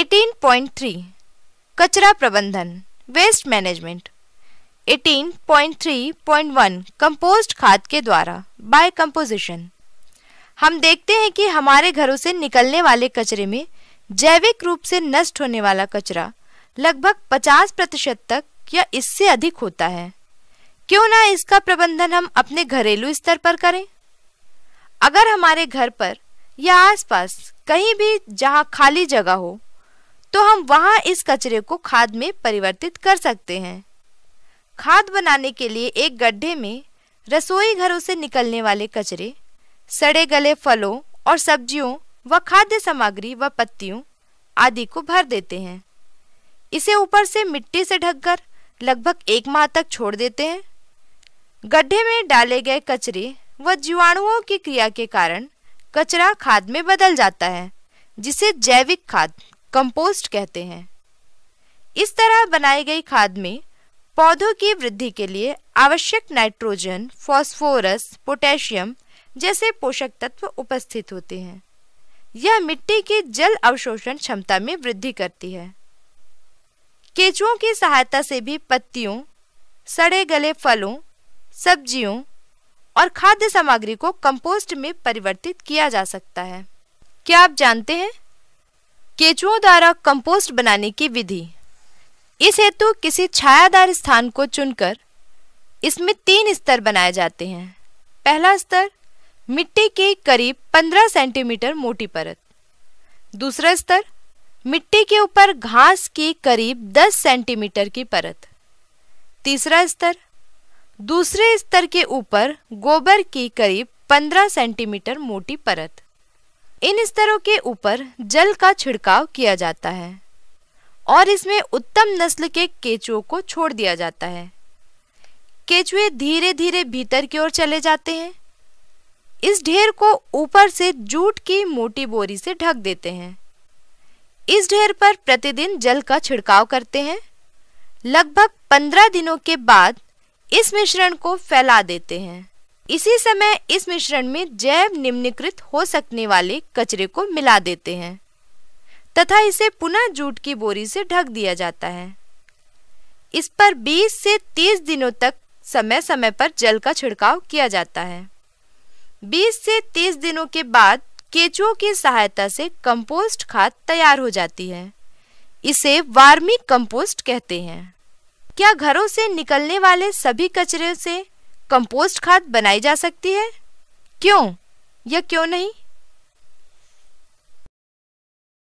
18.3 कचरा प्रबंधन waste management 18.3.1 compost खाद के द्वारा बाय कंपोजिशन हम देखते हैं कि हमारे घरों से निकलने वाले कचरे में जैविक रूप से नष्ट होने वाला कचरा लगभग 50 प्रतिशत तक या इससे अधिक होता है क्यों ना इसका प्रबंधन हम अपने घरेलू स्तर पर करें अगर हमारे घर पर या आसपास कहीं भी जहां खाली जगह हो तो हम वहाँ इस कचरे को खाद में परिवर्तित कर सकते हैं खाद बनाने के लिए एक गड्ढे में रसोई घरों से निकलने वाले कचरे सड़े गले फलों और सब्जियों व खाद्य सामग्री व पत्तियों आदि को भर देते हैं इसे ऊपर से मिट्टी से ढककर लगभग एक माह तक छोड़ देते हैं गड्ढे में डाले गए कचरे व जीवाणुओं की क्रिया के कारण कचरा खाद में बदल जाता है जिसे जैविक खाद कंपोस्ट कहते हैं इस तरह बनाई गई खाद में पौधों की वृद्धि के लिए आवश्यक नाइट्रोजन फास्फोरस, पोटेशियम जैसे पोषक तत्व उपस्थित होते हैं यह मिट्टी की जल अवशोषण क्षमता में वृद्धि करती है केचुओं की सहायता से भी पत्तियों सड़े गले फलों सब्जियों और खाद्य सामग्री को कंपोस्ट में परिवर्तित किया जा सकता है क्या आप जानते हैं केचुओं द्वारा कंपोस्ट बनाने की विधि इस हेतु किसी छायादार स्थान को चुनकर इसमें तीन स्तर बनाए जाते हैं पहला स्तर मिट्टी के करीब 15 सेंटीमीटर मोटी परत दूसरा स्तर मिट्टी के ऊपर घास की करीब 10 सेंटीमीटर की परत तीसरा स्तर दूसरे स्तर के ऊपर गोबर की करीब 15 सेंटीमीटर मोटी परत इन स्तरों के ऊपर जल का छिड़काव किया जाता है और इसमें उत्तम नस्ल के केचुओं को छोड़ दिया जाता है केचुए धीरे धीरे भीतर की ओर चले जाते हैं इस ढेर को ऊपर से जूट की मोटी बोरी से ढक देते हैं इस ढेर पर प्रतिदिन जल का छिड़काव करते हैं लगभग पंद्रह दिनों के बाद इस मिश्रण को फैला देते हैं इसी समय इस मिश्रण में जैव निम्नकृत हो सकने वाले कचरे को मिला देते हैं तथा इसे पुनः जूट की बोरी से ढक दिया जाता है इस पर 20 से 30 दिनों तक समय समय पर जल का छिड़काव किया जाता है 20 से 30 दिनों के बाद केचुओं की सहायता से कंपोस्ट खाद तैयार हो जाती है इसे वार्मिक कंपोस्ट कहते हैं क्या घरों से निकलने वाले सभी कचरे से कंपोस्ट खाद बनाई जा सकती है क्यों या क्यों नहीं